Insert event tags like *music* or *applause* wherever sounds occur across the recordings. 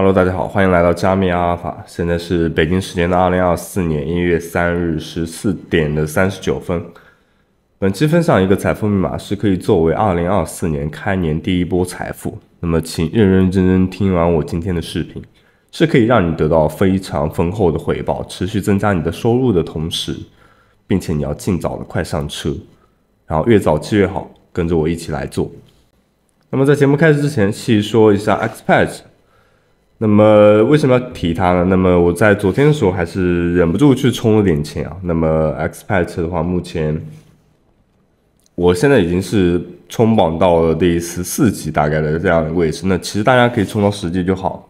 Hello，大家好，欢迎来到加密阿尔法。现在是北京时间的二零二四年一月三日十四点的三十九分。本期分享一个财富密码，是可以作为二零二四年开年第一波财富。那么，请认认真真听完我今天的视频，是可以让你得到非常丰厚的回报，持续增加你的收入的同时，并且你要尽早的快上车，然后越早去越好，跟着我一起来做。那么在节目开始之前，细说一下 Xpads。那么为什么要提它呢？那么我在昨天的时候还是忍不住去充了点钱啊。那么 X p 排车的话，目前我现在已经是冲榜到了第十四级，大概的这样的位置。那其实大家可以冲到十级就好。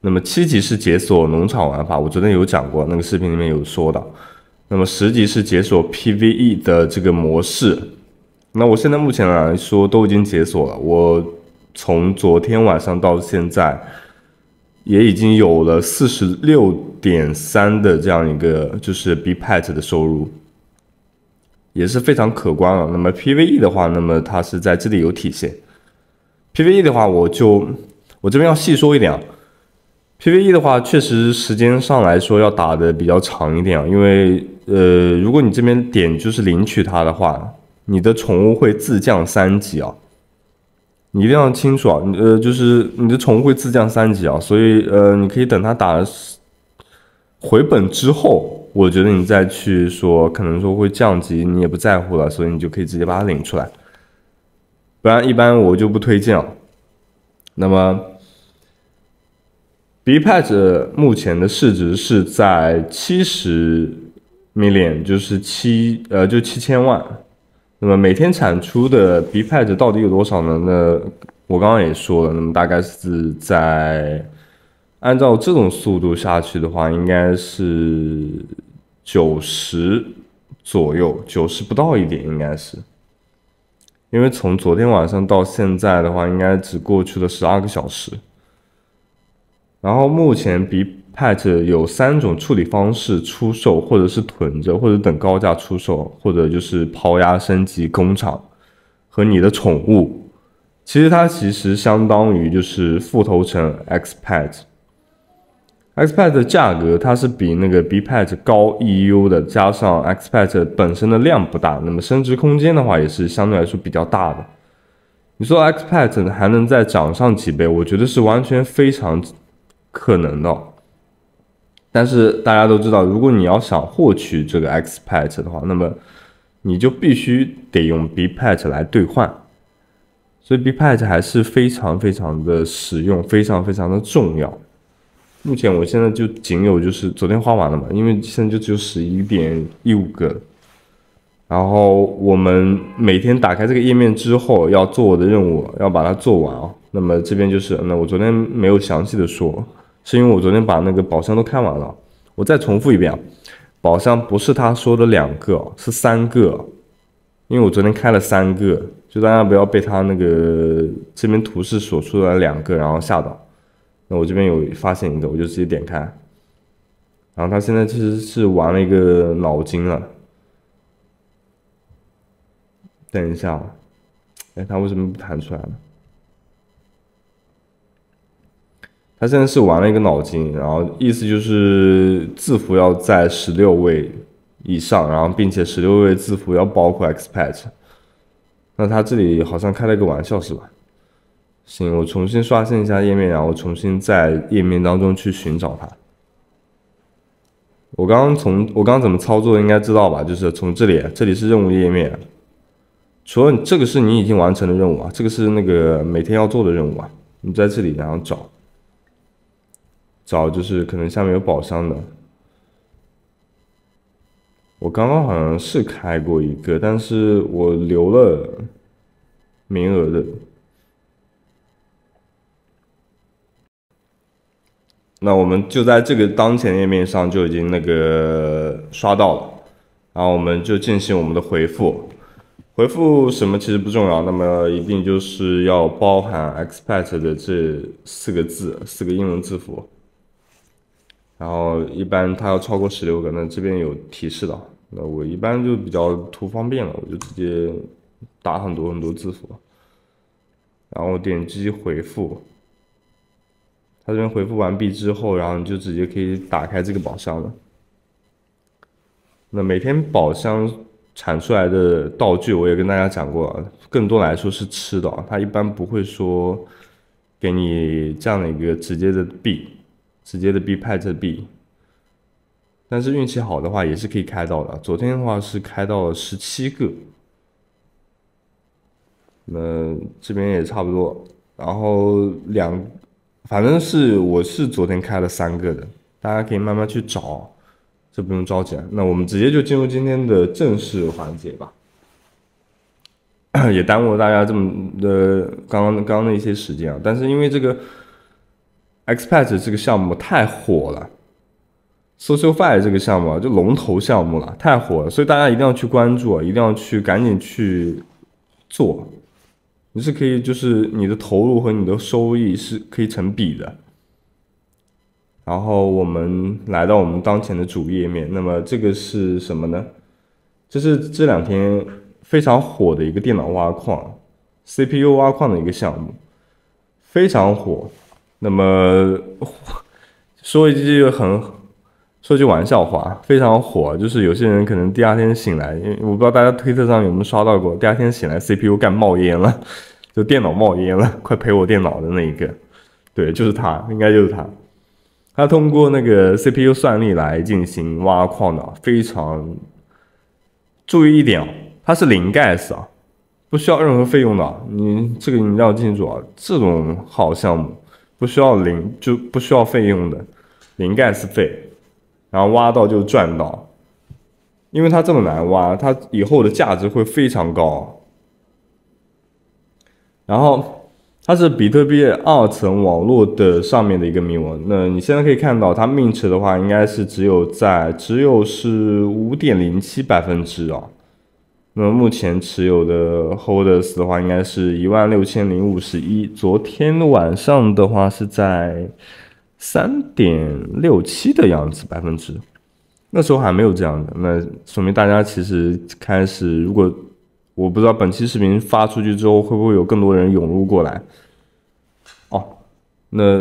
那么七级是解锁农场玩法，我昨天有讲过，那个视频里面有说的。那么十级是解锁 P V E 的这个模式。那我现在目前来说都已经解锁了。我。从昨天晚上到现在，也已经有了四十六点三的这样一个就是 B p a t 的收入，也是非常可观了。那么 PVE 的话，那么它是在这里有体现。PVE 的话，我就我这边要细说一点啊。PVE 的话，确实时间上来说要打的比较长一点，啊，因为呃，如果你这边点就是领取它的话，你的宠物会自降三级啊。一定要清楚啊，你呃就是你的宠物会自降三级啊，所以呃你可以等它打回本之后，我觉得你再去说可能说会降级，你也不在乎了，所以你就可以直接把它领出来，不然一般我就不推荐。那么 b p a t 目前的市值是在七十 million，就是七呃就七千万。那么每天产出的 BPI d 到底有多少呢？那我刚刚也说了，那么大概是在按照这种速度下去的话，应该是九十左右，九十不到一点，应该是，因为从昨天晚上到现在的话，应该只过去了十二个小时，然后目前比。p e t 有三种处理方式：出售，或者是囤着，或者等高价出售，或者就是抛压升级工厂和你的宠物。其实它其实相当于就是复成 e X Pat。X Pat 的价格它是比那个 B Pat 高一 U 的，加上 X Pat 本身的量不大，那么升值空间的话也是相对来说比较大的。你说 X Pat 还能再涨上几倍？我觉得是完全非常可能的。但是大家都知道，如果你要想获取这个 X PAT 的话，那么你就必须得用 B PAT 来兑换。所以 B PAT 还是非常非常的实用，非常非常的重要。目前我现在就仅有就是昨天花完了嘛，因为现在就只有十一点一五个。然后我们每天打开这个页面之后，要做我的任务，要把它做完啊。那么这边就是，那我昨天没有详细的说。是因为我昨天把那个宝箱都开完了，我再重复一遍啊，宝箱不是他说的两个，是三个，因为我昨天开了三个，就大家不要被他那个这边图示所出来两个然后吓到，那我这边有发现一个，我就直接点开，然后他现在其实是玩了一个脑筋了，等一下，哎，他为什么不弹出来了？他现在是玩了一个脑筋，然后意思就是字符要在十六位以上，然后并且十六位字符要包括 Xpat。那他这里好像开了一个玩笑是吧？行，我重新刷新一下页面，然后重新在页面当中去寻找它。我刚刚从我刚刚怎么操作应该知道吧？就是从这里，这里是任务页面。除了这个是你已经完成的任务啊，这个是那个每天要做的任务啊，你在这里然后找。找就是可能下面有宝箱的，我刚刚好像是开过一个，但是我留了名额的。那我们就在这个当前页面上就已经那个刷到了，然后我们就进行我们的回复，回复什么其实不重要，那么一定就是要包含 xpert 的这四个字，四个英文字符。然后一般它要超过十六个，那这边有提示的。那我一般就比较图方便了，我就直接打很多很多字符，然后点击回复。他这边回复完毕之后，然后你就直接可以打开这个宝箱了。那每天宝箱产出来的道具，我也跟大家讲过，更多来说是吃的，它一般不会说给你这样的一个直接的币。直接的 B 派这 B，但是运气好的话也是可以开到的。昨天的话是开到了十七个，那这边也差不多。然后两，反正是我是昨天开了三个的，大家可以慢慢去找，这不用着急啊，那我们直接就进入今天的正式环节吧，也耽误了大家这么的刚刚刚的一些时间啊。但是因为这个。Xpact 这个项目太火了，SocialFi 这个项目就龙头项目了，太火了，所以大家一定要去关注，一定要去赶紧去做。你是可以，就是你的投入和你的收益是可以成比的。然后我们来到我们当前的主页面，那么这个是什么呢？这是这两天非常火的一个电脑挖矿，CPU 挖矿的一个项目，非常火。那么说一句很说句玩笑话，非常火，就是有些人可能第二天醒来，因为我不知道大家推特上有没有刷到过。第二天醒来，CPU 干冒烟了，*laughs* 就电脑冒烟了，快赔我电脑的那一个，对，就是他，应该就是他。他通过那个 CPU 算力来进行挖矿的，非常注意一点哦，它是零 gas 啊，不需要任何费用的，你这个你要记住啊，这种好项目。不需要零就不需要费用的零干斯费，然后挖到就赚到，因为它这么难挖，它以后的价值会非常高。然后它是比特币二层网络的上面的一个铭文，那你现在可以看到它命池的话，应该是只有在只有是五点零七百分之哦。那么目前持有的 Holders 的话，应该是一万六千零五十一。昨天晚上的话是在三点六七的样子，百分之，那时候还没有这样的。那说明大家其实开始，如果我不知道本期视频发出去之后会不会有更多人涌入过来。哦，那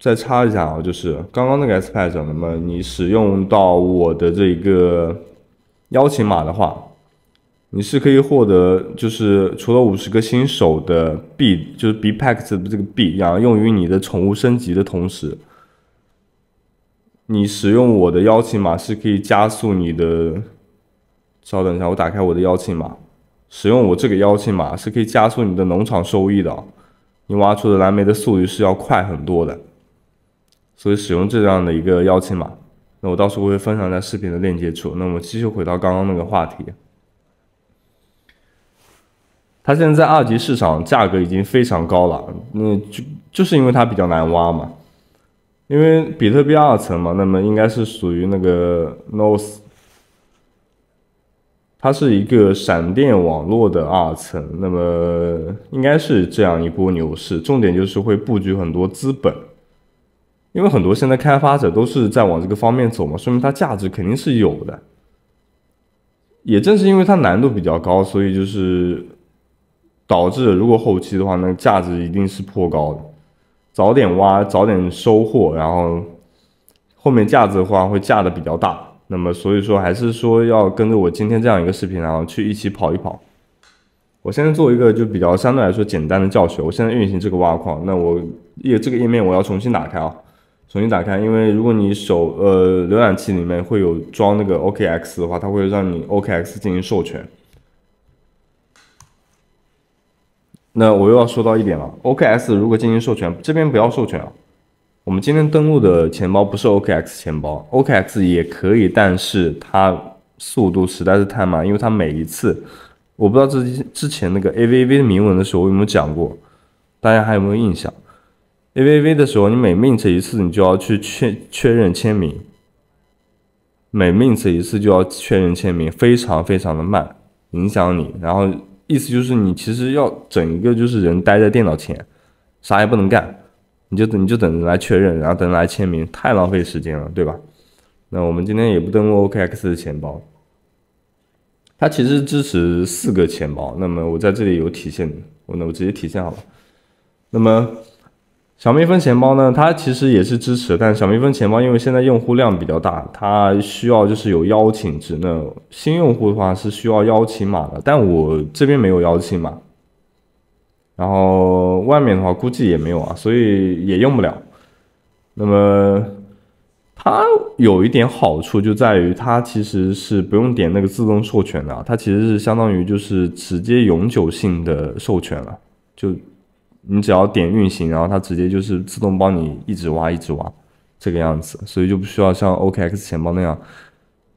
再插一下啊，就是刚刚那个 S p a d 那么你使用到我的这一个邀请码的话。你是可以获得，就是除了五十个新手的币，就是 B Packs 的这个币，然后用于你的宠物升级的同时，你使用我的邀请码是可以加速你的。稍等一下，我打开我的邀请码，使用我这个邀请码是可以加速你的农场收益的，你挖出的蓝莓的速率是要快很多的。所以使用这样的一个邀请码，那我到时候会分享在视频的链接处。那我们继续回到刚刚那个话题。它现在在二级市场价格已经非常高了，那就就是因为它比较难挖嘛，因为比特币二层嘛，那么应该是属于那个 NOS，它是一个闪电网络的二层，那么应该是这样一波牛市，重点就是会布局很多资本，因为很多现在开发者都是在往这个方面走嘛，说明它价值肯定是有的，也正是因为它难度比较高，所以就是。导致，如果后期的话，那价值一定是颇高的。早点挖，早点收获，然后后面价值的话会价的比较大。那么，所以说还是说要跟着我今天这样一个视频，然后去一起跑一跑。我现在做一个就比较相对来说简单的教学。我现在运行这个挖矿，那我页这个页面我要重新打开啊，重新打开，因为如果你手呃浏览器里面会有装那个 OKX 的话，它会让你 OKX 进行授权。那我又要说到一点了，OKS 如果进行授权，这边不要授权啊。我们今天登录的钱包不是 OKX 钱包，OKX 也可以，但是它速度实在是太慢，因为它每一次，我不知道之之前那个 AVV 的铭文的时候我有没有讲过，大家还有没有印象？AVV 的时候，你每 mint 一次，你就要去确确认签名，每 mint 一次就要确认签名，非常非常的慢，影响你，然后。意思就是你其实要整一个，就是人待在电脑前，啥也不能干，你就等你就等着来确认，然后等着来签名，太浪费时间了，对吧？那我们今天也不登录 OKX 的钱包，它其实支持四个钱包，那么我在这里有体现，我那我直接体现好了，那么。小蜜蜂钱包呢？它其实也是支持，但小蜜蜂钱包因为现在用户量比较大，它需要就是有邀请值那新用户的话是需要邀请码的，但我这边没有邀请码，然后外面的话估计也没有啊，所以也用不了。那么它有一点好处就在于它其实是不用点那个自动授权的，它其实是相当于就是直接永久性的授权了，就。你只要点运行，然后它直接就是自动帮你一直挖一直挖，这个样子，所以就不需要像 OKX 钱包那样，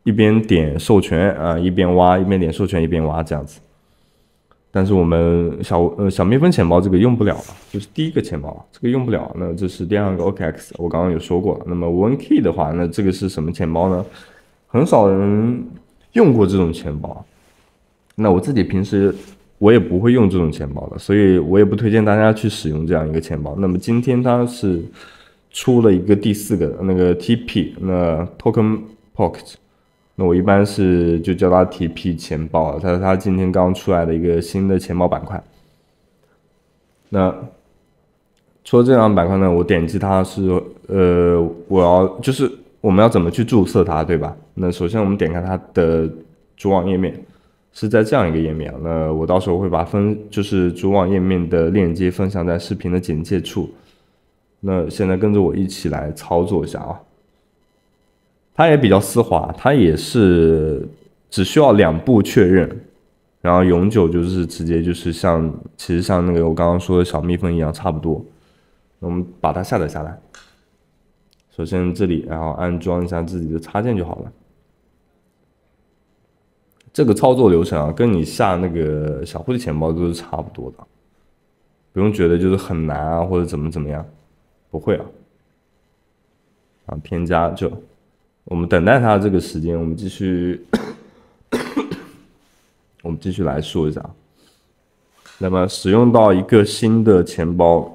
一边点授权啊，一边挖，一边点授权，一边挖这样子。但是我们小呃小蜜蜂钱包这个用不了，就是第一个钱包这个用不了。那这是第二个 OKX，我刚刚有说过了。那么 OneKey 的话，那这个是什么钱包呢？很少人用过这种钱包。那我自己平时。我也不会用这种钱包的，所以我也不推荐大家去使用这样一个钱包。那么今天它是出了一个第四个那个 TP，那 Token Pocket，那我一般是就叫它 TP 钱包。它是它今天刚出来的一个新的钱包板块。那除了这两板块呢，我点击它是，呃，我要就是我们要怎么去注册它，对吧？那首先我们点开它的主网页面。是在这样一个页面，那我到时候会把分就是主网页面的链接分享在视频的简介处。那现在跟着我一起来操作一下啊。它也比较丝滑，它也是只需要两步确认，然后永久就是直接就是像其实像那个我刚刚说的小蜜蜂一样差不多。我们把它下载下来，首先这里然后安装一下自己的插件就好了。这个操作流程啊，跟你下那个小狐的钱包都是差不多的，不用觉得就是很难啊，或者怎么怎么样，不会啊。啊，添加就，我们等待它这个时间，我们继续，*coughs* 我们继续来说一下。那么使用到一个新的钱包。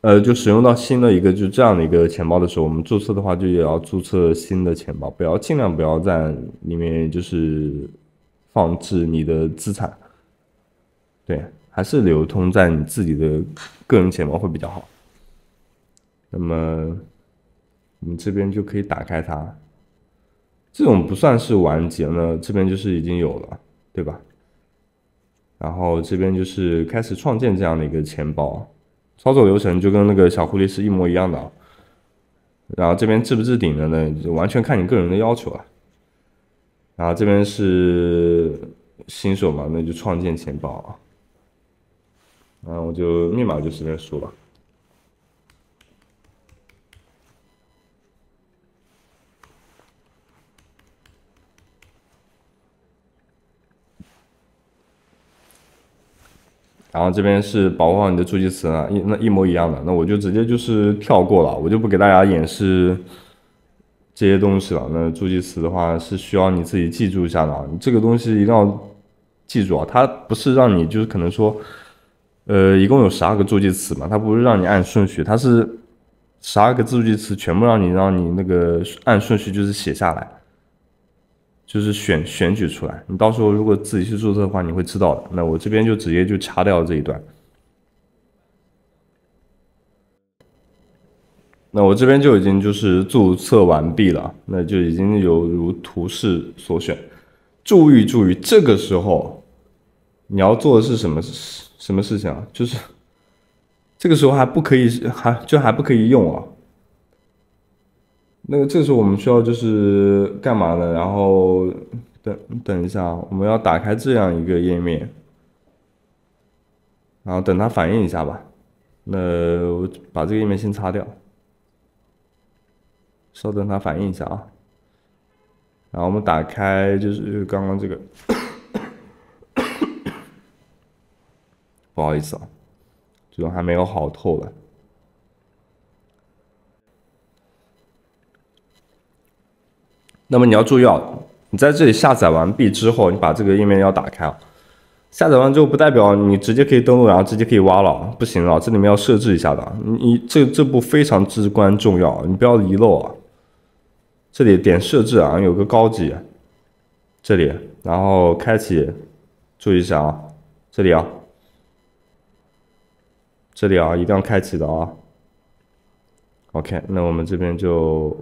呃，就使用到新的一个就这样的一个钱包的时候，我们注册的话就也要注册新的钱包，不要尽量不要在里面就是放置你的资产，对，还是流通在你自己的个人钱包会比较好。那么我们这边就可以打开它，这种不算是完结了，这边就是已经有了，对吧？然后这边就是开始创建这样的一个钱包。操作流程就跟那个小狐狸是一模一样的，然后这边置不置顶的呢，就完全看你个人的要求了。然后这边是新手嘛，那就创建钱包。然后我就密码就随便输吧。然后这边是保护好你的助记词啊，一那一模一样的，那我就直接就是跳过了，我就不给大家演示这些东西了。那助记词的话是需要你自己记住一下的，这个东西一定要记住啊。它不是让你就是可能说，呃，一共有十二个助记词嘛，它不是让你按顺序，它是十二个助记词全部让你让你那个按顺序就是写下来。就是选选举出来，你到时候如果自己去注册的话，你会知道的。那我这边就直接就掐掉这一段，那我这边就已经就是注册完毕了，那就已经有如图示所选。注意注意，这个时候你要做的是什么什么事情啊？就是这个时候还不可以，还就还不可以用啊。那个，这时候我们需要就是干嘛呢？然后等等一下啊，我们要打开这样一个页面，然后等它反应一下吧。那我把这个页面先擦掉，稍等它反应一下啊。然后我们打开就是刚刚这个，*coughs* 不好意思啊，这种还没有好透了。那么你要注意啊，你在这里下载完毕之后，你把这个页面要打开啊。下载完之后不代表你直接可以登录，然后直接可以挖了，不行啊，这里面要设置一下的。你这这步非常至关重要，你不要遗漏啊。这里点设置啊，有个高级，这里，然后开启，注意一下啊，这里啊，这里啊，一定要开启的啊。OK，那我们这边就。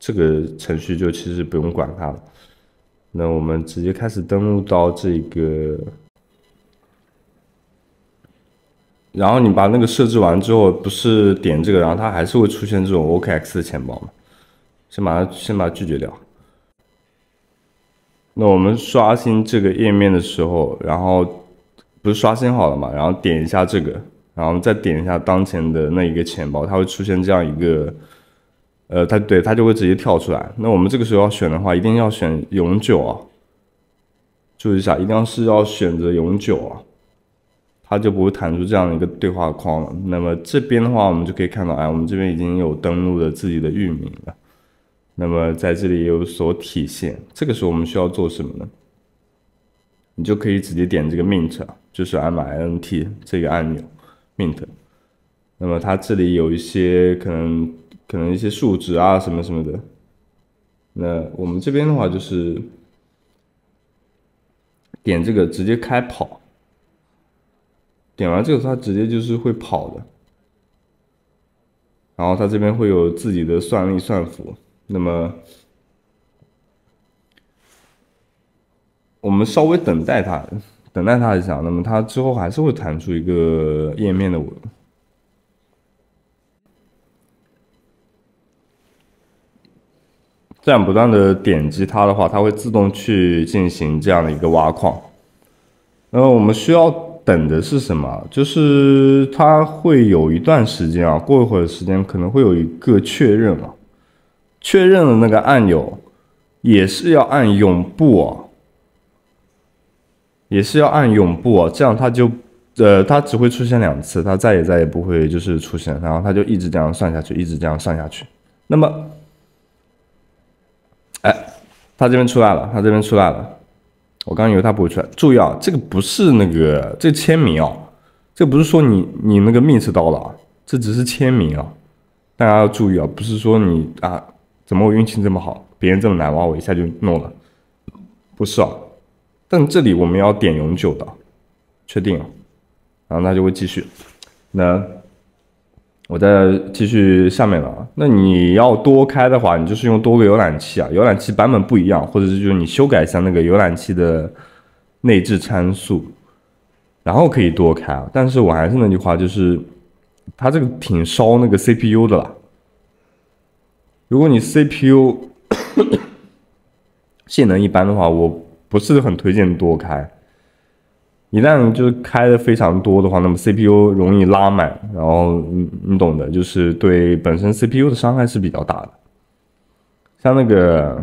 这个程序就其实不用管它了，那我们直接开始登录到这个，然后你把那个设置完之后，不是点这个，然后它还是会出现这种 OKX 的钱包嘛？先把它先把它拒绝掉。那我们刷新这个页面的时候，然后不是刷新好了嘛？然后点一下这个，然后再点一下当前的那一个钱包，它会出现这样一个。呃，他对他就会直接跳出来。那我们这个时候要选的话，一定要选永久啊！注意一下，一定要是要选择永久啊，它就不会弹出这样的一个对话框了。那么这边的话，我们就可以看到，哎，我们这边已经有登录了自己的域名了。那么在这里有所体现。这个时候我们需要做什么呢？你就可以直接点这个 mint，就是 mint 这个按钮，mint。那么它这里有一些可能。可能一些数值啊什么什么的，那我们这边的话就是点这个直接开跑，点完这个它直接就是会跑的，然后它这边会有自己的算力算符，那么我们稍微等待它，等待它一下，那么它之后还是会弹出一个页面的。这样不断的点击它的话，它会自动去进行这样的一个挖矿。然后我们需要等的是什么？就是它会有一段时间啊，过一会儿时间可能会有一个确认啊，确认的那个按钮也是要按永不，也是要按永不。啊，这样它就，呃，它只会出现两次，它再也再也不会就是出现。然后它就一直这样算下去，一直这样算下去。那么。他这边出来了，他这边出来了。我刚以为他不会出来，注意啊，这个不是那个，这签名啊，这不是说你你那个密 s 到了啊，这只是签名啊，大家要注意啊，不是说你啊，怎么我运气这么好，别人这么难挖，我一下就弄了，不是啊，但这里我们要点永久的，确定，然后他就会继续，那。我再继续下面了。那你要多开的话，你就是用多个浏览器啊，浏览器版本不一样，或者是就是你修改一下那个浏览器的内置参数，然后可以多开。但是我还是那句话，就是它这个挺烧那个 CPU 的啦。如果你 CPU *coughs* 性能一般的话，我不是很推荐多开。一旦就是开的非常多的话，那么 CPU 容易拉满，然后你你懂的，就是对本身 CPU 的伤害是比较大的。像那个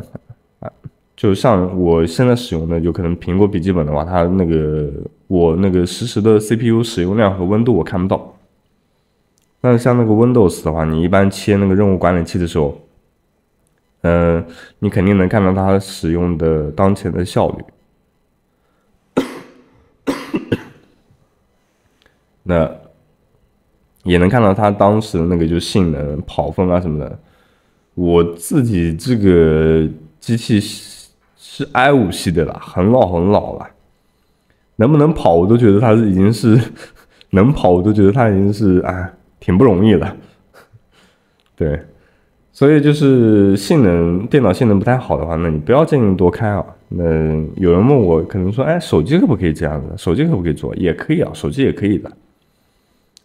啊，就像我现在使用的，就可能苹果笔记本的话，它那个我那个实时的 CPU 使用量和温度我看不到。但是像那个 Windows 的话，你一般切那个任务管理器的时候，嗯，你肯定能看到它使用的当前的效率。那也能看到它当时的那个就性能跑分啊什么的。我自己这个机器是 i 五系的啦，很老很老了。能不能跑我都觉得它已经是能跑，我都觉得它已经是啊，*laughs* 挺不容易的。对，所以就是性能，电脑性能不太好的话，那你不要建议多开啊。那有人问我，可能说，哎，手机可不可以这样子？手机可不可以做？也可以啊，手机也可以的。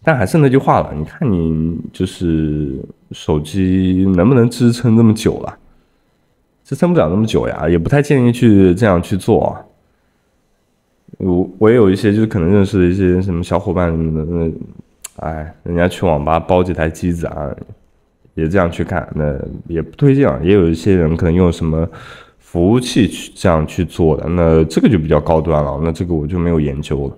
但还是那句话了，你看你就是手机能不能支撑那么久了？支撑不了那么久呀，也不太建议去这样去做。啊。我我也有一些就是可能认识的一些什么小伙伴什么的，那哎，人家去网吧包几台机子啊，也这样去看，那也不推荐。啊。也有一些人可能用什么服务器去这样去做的，那这个就比较高端了，那这个我就没有研究了。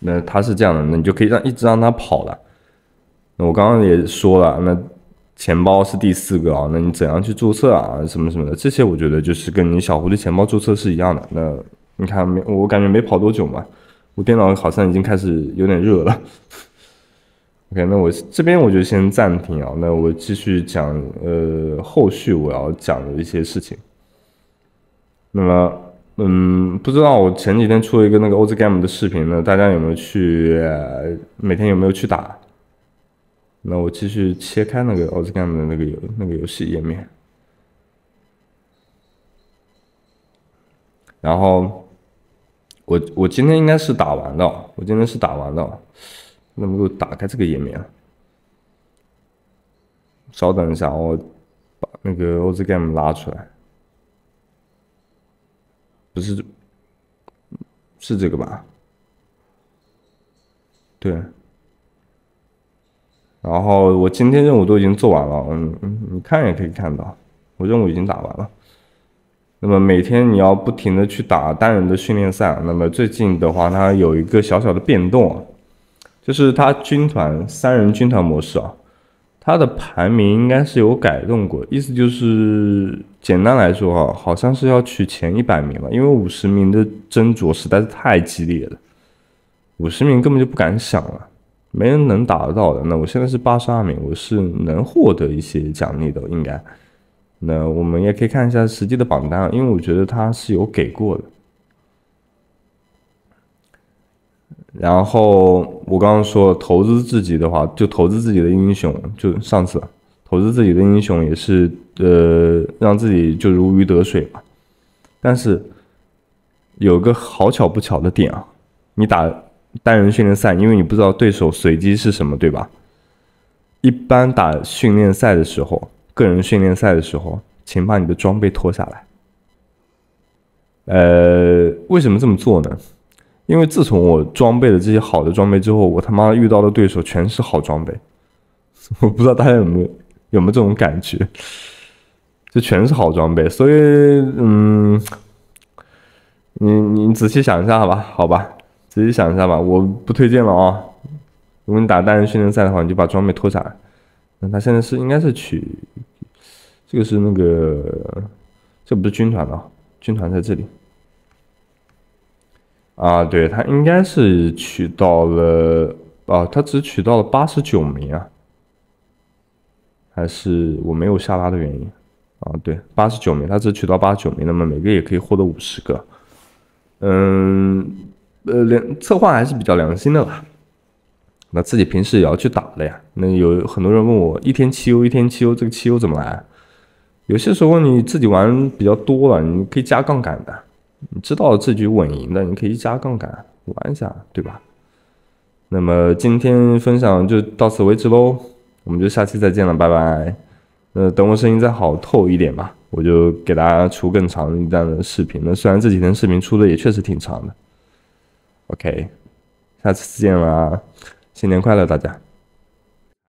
那它是这样的，那你就可以让一直让它跑了。那我刚刚也说了，那钱包是第四个啊。那你怎样去注册啊？什么什么的这些，我觉得就是跟你小狐狸钱包注册是一样的。那你看没？我感觉没跑多久嘛，我电脑好像已经开始有点热了。*laughs* OK，那我这边我就先暂停啊。那我继续讲，呃，后续我要讲的一些事情。那么。嗯，不知道我前几天出了一个那个 OzGame 的视频，呢，大家有没有去？每天有没有去打？那我继续切开那个 OzGame 的那个游那个游戏页面。然后，我我今天应该是打完的，我今天是打完的。那么又打开这个页面？稍等一下，我把那个 OzGame 拉出来。是，是这个吧？对。然后我今天任务都已经做完了，嗯嗯，你看也可以看到，我任务已经打完了。那么每天你要不停的去打单人的训练赛。那么最近的话，它有一个小小的变动，就是它军团三人军团模式啊，它的排名应该是有改动过，意思就是。简单来说啊，好像是要取前一百名了，因为五十名的争夺实在是太激烈了，五十名根本就不敢想了，没人能打得到的。那我现在是八十二名，我是能获得一些奖励的，应该。那我们也可以看一下实际的榜单，因为我觉得他是有给过的。然后我刚刚说投资自己的话，就投资自己的英雄，就上次投资自己的英雄也是。呃，让自己就如鱼得水吧。但是，有个好巧不巧的点啊，你打单人训练赛，因为你不知道对手随机是什么，对吧？一般打训练赛的时候，个人训练赛的时候，请把你的装备脱下来。呃，为什么这么做呢？因为自从我装备了这些好的装备之后，我他妈遇到的对手全是好装备。*laughs* 我不知道大家有没有有没有这种感觉。就全是好装备，所以，嗯，你你仔细想一下，好吧，好吧，仔细想一下吧，我不推荐了啊。如果你打单人训练赛的话，你就把装备脱下来。那他现在是应该是取，这个是那个，这不是军团的，军团在这里。啊，对他应该是取到了，啊，他只取到了八十九名啊，还是我没有下拉的原因？啊，对，八十九名，他只取到八十九名，那么每个也可以获得五十个。嗯，呃，良策划还是比较良心的吧。那自己平时也要去打的呀。那有很多人问我，一天七优，一天七优，这个七优怎么来？有些时候你自己玩比较多了，你可以加杠杆的。你知道这局稳赢的，你可以加杠杆玩一下，对吧？那么今天分享就到此为止喽，我们就下期再见了，拜拜。那等我声音再好透一点吧，我就给大家出更长一段的视频。那虽然这几天视频出的也确实挺长的，OK，下次见啦，新年快乐，大家！